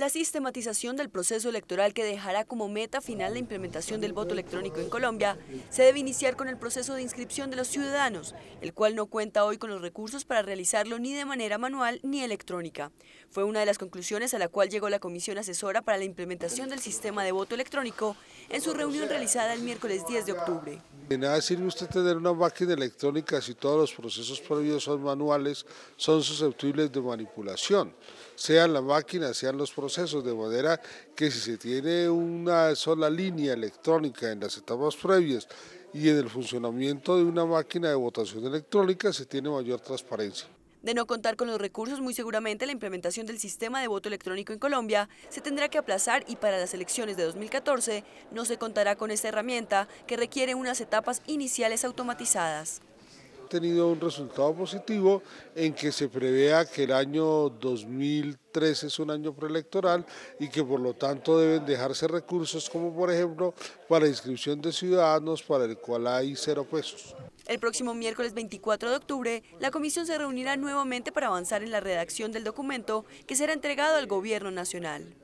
La sistematización del proceso electoral que dejará como meta final la implementación del voto electrónico en Colombia se debe iniciar con el proceso de inscripción de los ciudadanos, el cual no cuenta hoy con los recursos para realizarlo ni de manera manual ni electrónica. Fue una de las conclusiones a la cual llegó la Comisión Asesora para la Implementación del Sistema de Voto Electrónico en su reunión realizada el miércoles 10 de octubre. De nada sirve usted tener una máquina electrónica si todos los procesos previos son manuales, son susceptibles de manipulación sean la máquina, sean los procesos, de manera que si se tiene una sola línea electrónica en las etapas previas y en el funcionamiento de una máquina de votación electrónica, se tiene mayor transparencia. De no contar con los recursos, muy seguramente la implementación del sistema de voto electrónico en Colombia se tendrá que aplazar y para las elecciones de 2014 no se contará con esta herramienta que requiere unas etapas iniciales automatizadas tenido un resultado positivo en que se prevea que el año 2013 es un año preelectoral y que por lo tanto deben dejarse recursos como por ejemplo para inscripción de ciudadanos para el cual hay cero pesos. El próximo miércoles 24 de octubre, la comisión se reunirá nuevamente para avanzar en la redacción del documento que será entregado al Gobierno Nacional.